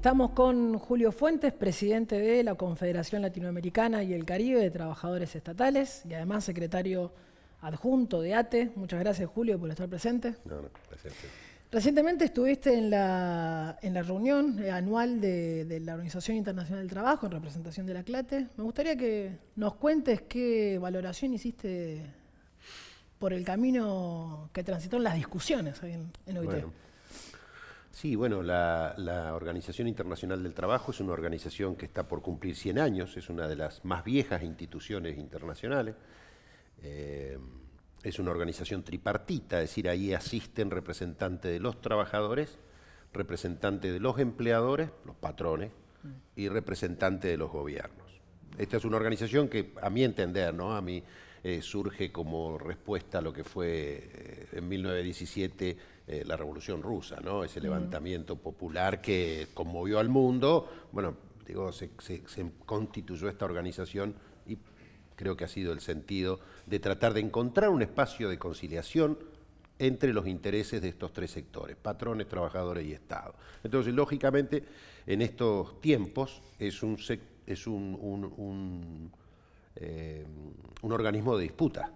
Estamos con Julio Fuentes, presidente de la Confederación Latinoamericana y el Caribe de Trabajadores Estatales y además secretario adjunto de ATE. Muchas gracias, Julio, por estar presente. No, Recientemente estuviste en la, en la reunión anual de, la Organización Internacional del Trabajo en representación de la CLATE. Me gustaría que nos cuentes qué valoración hiciste por el camino que transitó en las discusiones en, OIT. Sí, bueno, la, Organización Internacional del Trabajo es una organización que está por cumplir 100 años, es una de las más viejas instituciones internacionales. Eh, es una organización tripartita, es decir, ahí asisten representantes de los trabajadores, representantes de los empleadores, los patrones, y representantes de los gobiernos. Esta es una organización que, a mi entender, ¿no? a mí eh, surge como respuesta a lo que fue eh, en 1917 eh, la Revolución Rusa, ¿no? Ese levantamiento popular que conmovió al mundo. Bueno, digo, se, constituyó esta organización y creo que ha sido el sentido de tratar de encontrar un espacio de conciliación entre los intereses de estos tres sectores, patrones, trabajadores y Estado. Entonces, lógicamente, en estos tiempos es un, es un, eh, un organismo de disputa,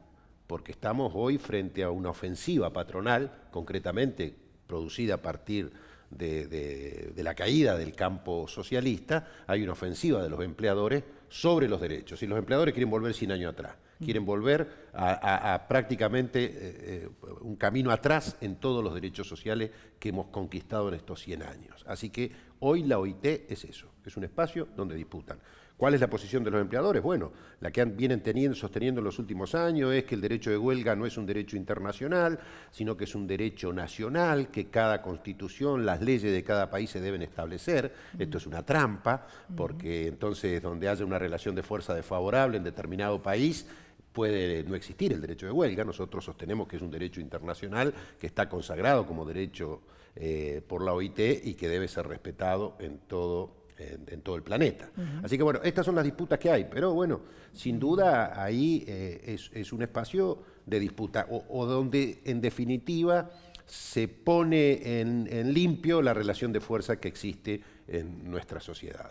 porque estamos hoy frente a una ofensiva patronal, concretamente producida a partir de, la caída del campo socialista, hay una ofensiva de los empleadores sobre los derechos. Y los empleadores quieren volver 100 años atrás, quieren volver a, prácticamente eh, eh, un camino atrás en todos los derechos sociales que hemos conquistado en estos 100 años. Así que hoy la OIT es eso, es un espacio donde disputan ¿Cuál es la posición de los empleadores? Bueno, la que han, vienen teniendo, sosteniendo en los últimos años es que el derecho de huelga no es un derecho internacional, sino que es un derecho nacional que cada constitución, las leyes de cada país se deben establecer. Esto es una trampa, porque entonces donde haya una relación de fuerza desfavorable en determinado país, puede no existir el derecho de huelga. Nosotros sostenemos que es un derecho internacional que está consagrado como derecho eh, por la OIT y que debe ser respetado en todo en, todo el planeta. Así que bueno, estas son las disputas que hay, pero bueno, sin duda ahí eh, es, un espacio de disputa o, donde en definitiva se pone en, limpio la relación de fuerza que existe en nuestra sociedad.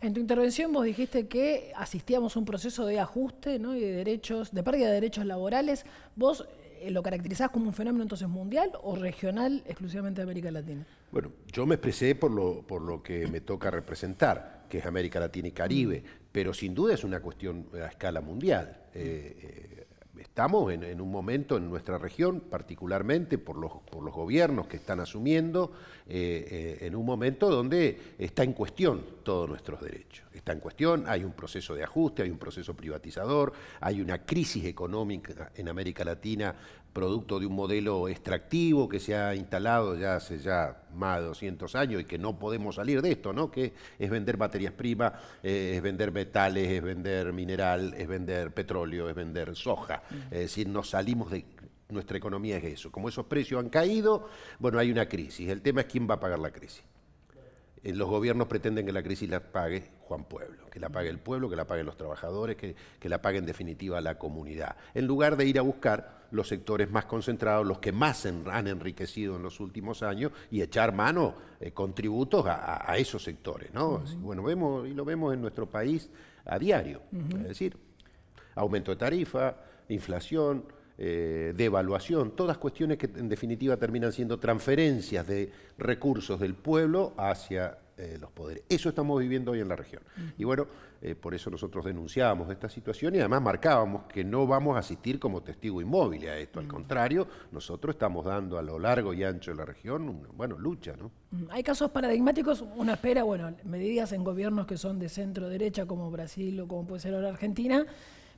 En tu intervención vos dijiste que asistíamos a un proceso de ajuste y de derechos, de pérdida de derechos laborales. Vos eh, ¿Lo caracterizás como un fenómeno entonces mundial o regional exclusivamente de América Latina? Bueno, yo me expresé por lo, por lo que me toca representar, que es América Latina y Caribe, mm. pero sin duda es una cuestión a escala mundial. Eh, eh, estamos en, un momento en nuestra región, particularmente por los, por los gobiernos que están asumiendo, eh, eh, en un momento donde está en cuestión todos nuestros derechos. Está en cuestión, hay un proceso de ajuste, hay un proceso privatizador, hay una crisis económica en América Latina producto de un modelo extractivo que se ha instalado ya hace ya más de 200 años y que no podemos salir de esto, ¿no? Que es vender materias primas, eh, es vender metales, es vender mineral, es vender petróleo, es vender soja. Mm. Es decir, nos salimos de... Nuestra economía es eso. Como esos precios han caído, bueno, hay una crisis. El tema es quién va a pagar la crisis. Eh, los gobiernos pretenden que la crisis la pague Juan Pueblo, que la pague el pueblo, que la paguen los trabajadores, que, la pague en definitiva la comunidad, en lugar de ir a buscar los sectores más concentrados, los que más han enriquecido en los últimos años y echar mano eh, contributos a, esos sectores. ¿no? Bueno, vemos y lo vemos en nuestro país a diario, es decir, aumento de tarifa, inflación, eh, devaluación, todas cuestiones que en definitiva terminan siendo transferencias de recursos del pueblo hacia eh, los poderes. Eso estamos viviendo hoy en la región. Y bueno, eh, por eso nosotros denunciábamos esta situación y además marcábamos que no vamos a asistir como testigo inmóvil a esto. Al mm. contrario, nosotros estamos dando a lo largo y ancho de la región, una, bueno, lucha, ¿no? Mm, hay casos paradigmáticos, una espera, bueno, medidas en gobiernos que son de centro derecha como Brasil o como puede ser ahora Argentina,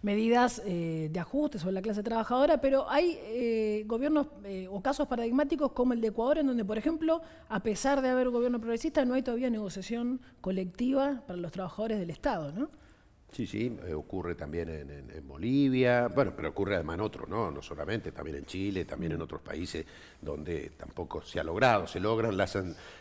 medidas eh, de ajuste sobre la clase trabajadora, pero hay eh, gobiernos eh, o casos paradigmáticos como el de Ecuador, en donde, por ejemplo, a pesar de haber un gobierno progresista, no hay todavía negociación colectiva para los trabajadores del Estado, ¿no? Sí, sí, ocurre también en, Bolivia, bueno, pero ocurre además en otros, ¿no? No solamente, también en Chile, también en mm. otros países donde tampoco se ha logrado, se logran, las,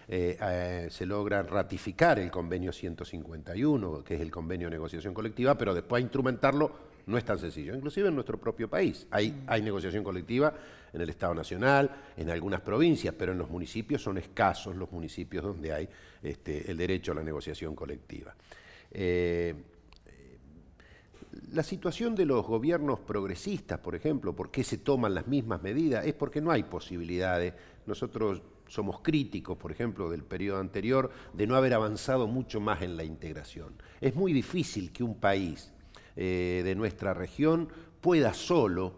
se logran ratificar el convenio 151, que es el convenio de negociación colectiva, pero después instrumentarlo no es tan sencillo. Inclusive en nuestro propio país. Mm. Hay, negociación colectiva en el Estado Nacional, en algunas provincias, pero en los municipios son escasos los municipios donde hay este, el derecho a la negociación colectiva. Eh, la situación de los gobiernos progresistas, por ejemplo, por qué se toman las mismas medidas, es porque no hay posibilidades. Nosotros somos críticos, por ejemplo, del periodo anterior, de no haber avanzado mucho más en la integración. Es muy difícil que un país eh, de nuestra región pueda solo,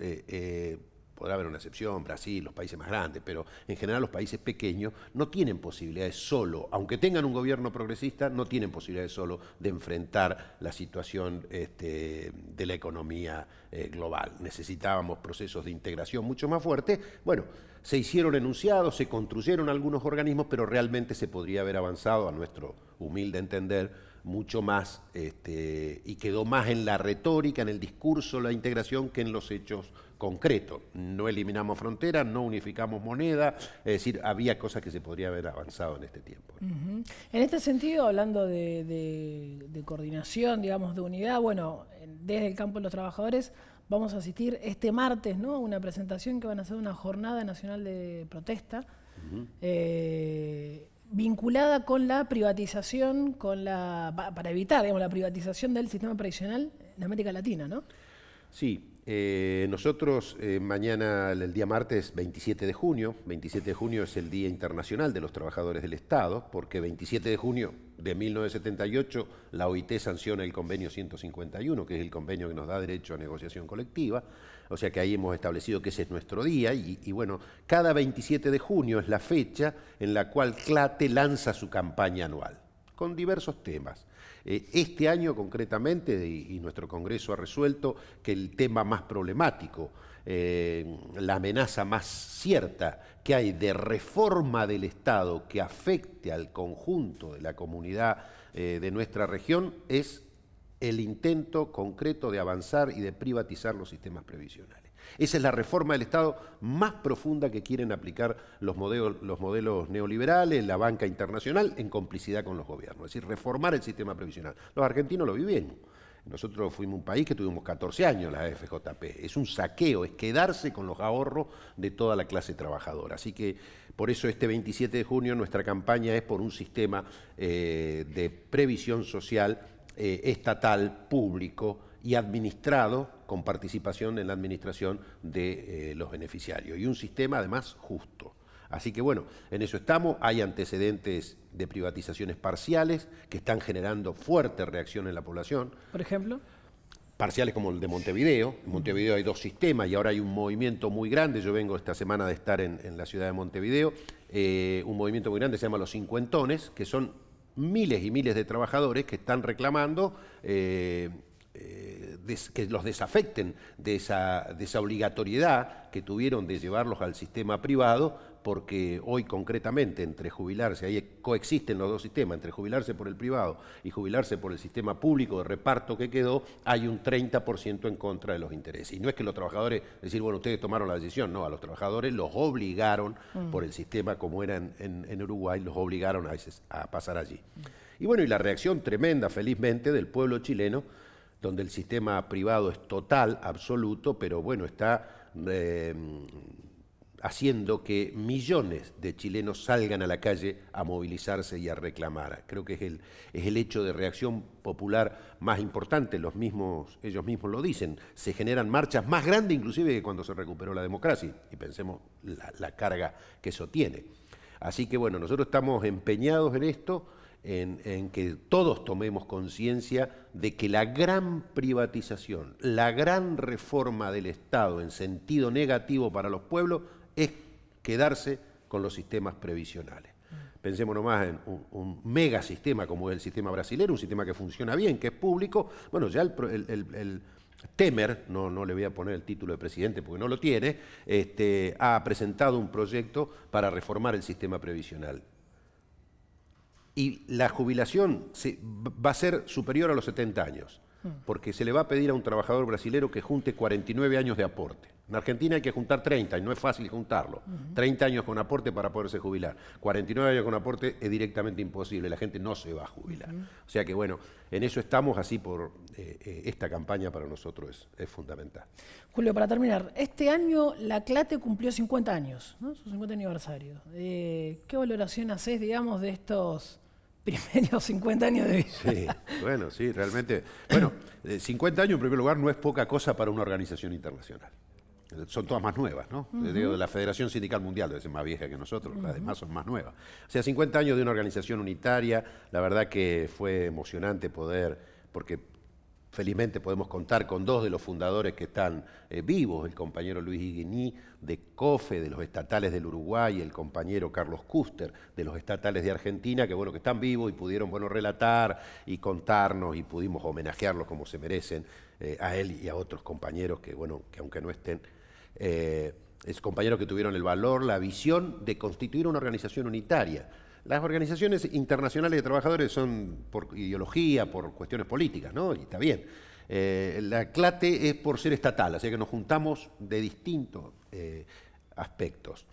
eh, eh, podrá haber una excepción, Brasil, los países más grandes, pero en general los países pequeños no tienen posibilidades solo, aunque tengan un gobierno progresista, no tienen posibilidades solo de enfrentar la situación este, de la economía global. Necesitábamos procesos de integración mucho más fuertes. Bueno, se hicieron enunciados, se construyeron algunos organismos, pero realmente se podría haber avanzado, a nuestro humilde entender, mucho más este, y quedó más en la retórica, en el discurso, la integración que en los hechos concretos. No eliminamos fronteras, no unificamos moneda, es decir, había cosas que se podría haber avanzado en este tiempo. En este sentido, hablando de, coordinación, digamos, de unidad, bueno, desde el campo de los trabajadores vamos a asistir este martes ¿no? a una presentación que van a ser una jornada nacional de protesta vinculada con la privatización, con la, para evitar la privatización del sistema previsional en América Latina, ¿no? Sí, eh, nosotros eh, mañana, el día martes 27 de junio, 27 de junio es el Día Internacional de los Trabajadores del Estado, porque 27 de junio de 1978 la OIT sanciona el convenio 151, que es el convenio que nos da derecho a negociación colectiva o sea que ahí hemos establecido que ese es nuestro día, y, bueno, cada 27 de junio es la fecha en la cual CLATE lanza su campaña anual, con diversos temas. Eh, este año concretamente, y, nuestro Congreso ha resuelto que el tema más problemático, eh, la amenaza más cierta que hay de reforma del Estado que afecte al conjunto de la comunidad eh, de nuestra región es el intento concreto de avanzar y de privatizar los sistemas previsionales. Esa es la reforma del Estado más profunda que quieren aplicar los modelos, neoliberales, la banca internacional, en complicidad con los gobiernos. Es decir, reformar el sistema previsional. Los argentinos lo viven, Nosotros fuimos un país que tuvimos 14 años la FJP. Es un saqueo, es quedarse con los ahorros de toda la clase trabajadora. Así que por eso este 27 de junio nuestra campaña es por un sistema eh, de previsión social eh, estatal, público y administrado con participación en la administración de eh, los beneficiarios. Y un sistema además justo. Así que bueno, en eso estamos. Hay antecedentes de privatizaciones parciales que están generando fuerte reacción en la población. Por ejemplo. Parciales como el de Montevideo. En Montevideo hay dos sistemas y ahora hay un movimiento muy grande. Yo vengo esta semana de estar en, la ciudad de Montevideo. Eh, un movimiento muy grande se llama los cincuentones, que son miles y miles de trabajadores que están reclamando eh, eh, que los desafecten de esa obligatoriedad que tuvieron de llevarlos al sistema privado porque hoy concretamente entre jubilarse, ahí coexisten los dos sistemas, entre jubilarse por el privado y jubilarse por el sistema público de reparto que quedó, hay un 30% en contra de los intereses. Y no es que los trabajadores, decir, bueno, ustedes tomaron la decisión, no, a los trabajadores los obligaron, mm. por el sistema como era en, en, Uruguay, los obligaron a, a pasar allí. Y bueno, y la reacción tremenda, felizmente, del pueblo chileno, donde el sistema privado es total, absoluto, pero bueno, está... Eh, haciendo que millones de chilenos salgan a la calle a movilizarse y a reclamar. Creo que es el, hecho de reacción popular más importante, los mismos, ellos mismos lo dicen, se generan marchas más grandes inclusive que cuando se recuperó la democracia, y pensemos la, carga que eso tiene. Así que bueno, nosotros estamos empeñados en esto, en, que todos tomemos conciencia de que la gran privatización, la gran reforma del Estado en sentido negativo para los pueblos, es quedarse con los sistemas previsionales. Pensemos nomás en un, mega sistema como es el sistema brasileño, un sistema que funciona bien, que es público. Bueno, ya el, Temer, no, no, le voy a poner el título de presidente porque no lo tiene, este, ha presentado un proyecto para reformar el sistema previsional. Y la jubilación va a ser superior a los 70 años porque se le va a pedir a un trabajador brasilero que junte 49 años de aporte. En Argentina hay que juntar 30 y no es fácil juntarlo. 30 años con aporte para poderse jubilar. 49 años con aporte es directamente imposible, la gente no se va a jubilar. O sea que bueno, en eso estamos así por eh, eh, esta campaña para nosotros es, fundamental. Julio, para terminar, este año la CLATE cumplió 50 años, su 50 aniversario. Eh, ¿Qué valoración haces, digamos, de estos primeros 50 años de vida. Sí, bueno, sí, realmente. Bueno, 50 eh, años en primer lugar no es poca cosa para una organización internacional. Son todas más nuevas, ¿no? De la Federación Sindical Mundial debe ser más vieja que nosotros, las demás son más nuevas. O sea, 50 años de una organización unitaria, la verdad que fue emocionante poder, porque Felizmente podemos contar con dos de los fundadores que están eh, vivos, el compañero Luis Higuiní de COFE, de los estatales del Uruguay, y el compañero Carlos Custer de los estatales de Argentina, que bueno, que están vivos y pudieron bueno, relatar y contarnos y pudimos homenajearlos como se merecen eh, a él y a otros compañeros que bueno, que aunque no estén, eh, es compañeros que tuvieron el valor, la visión de constituir una organización unitaria las organizaciones internacionales de trabajadores son por ideología, por cuestiones políticas, ¿no? Y está bien. Eh, la CLATE es por ser estatal, así que nos juntamos de distintos eh, aspectos.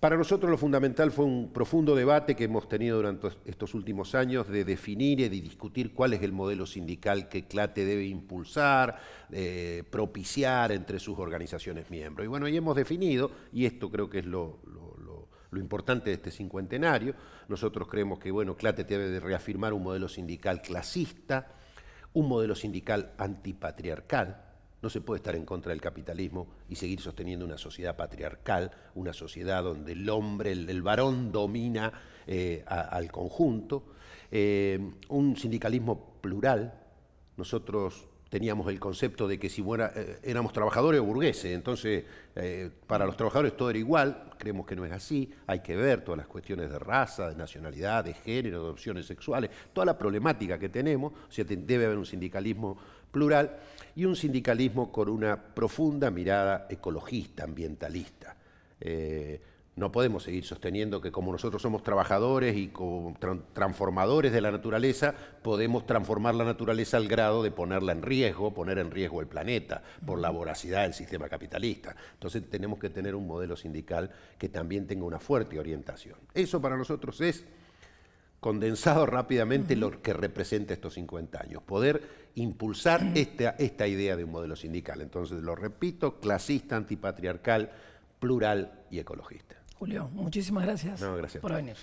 Para nosotros lo fundamental fue un profundo debate que hemos tenido durante estos últimos años de definir y de discutir cuál es el modelo sindical que CLATE debe impulsar, eh, propiciar entre sus organizaciones miembros. Y bueno, y hemos definido, y esto creo que es lo, lo lo importante de este cincuentenario. Nosotros creemos que, bueno, CLATE debe de reafirmar un modelo sindical clasista, un modelo sindical antipatriarcal. No se puede estar en contra del capitalismo y seguir sosteniendo una sociedad patriarcal, una sociedad donde el hombre, el, varón domina eh, al conjunto. Eh, un sindicalismo plural. Nosotros teníamos el concepto de que si fuera eh, éramos trabajadores o burgueses, entonces eh, para los trabajadores todo era igual, creemos que no es así, hay que ver todas las cuestiones de raza, de nacionalidad, de género, de opciones sexuales, toda la problemática que tenemos, o sea, debe haber un sindicalismo plural y un sindicalismo con una profunda mirada ecologista, ambientalista. Eh, no podemos seguir sosteniendo que como nosotros somos trabajadores y transformadores de la naturaleza, podemos transformar la naturaleza al grado de ponerla en riesgo, poner en riesgo el planeta por la voracidad del sistema capitalista. Entonces tenemos que tener un modelo sindical que también tenga una fuerte orientación. Eso para nosotros es condensado rápidamente lo que representa estos 50 años, poder impulsar esta idea de un modelo sindical. Entonces, lo repito, clasista, antipatriarcal, plural y ecologista. Julio, muchísimas gracias, por venir.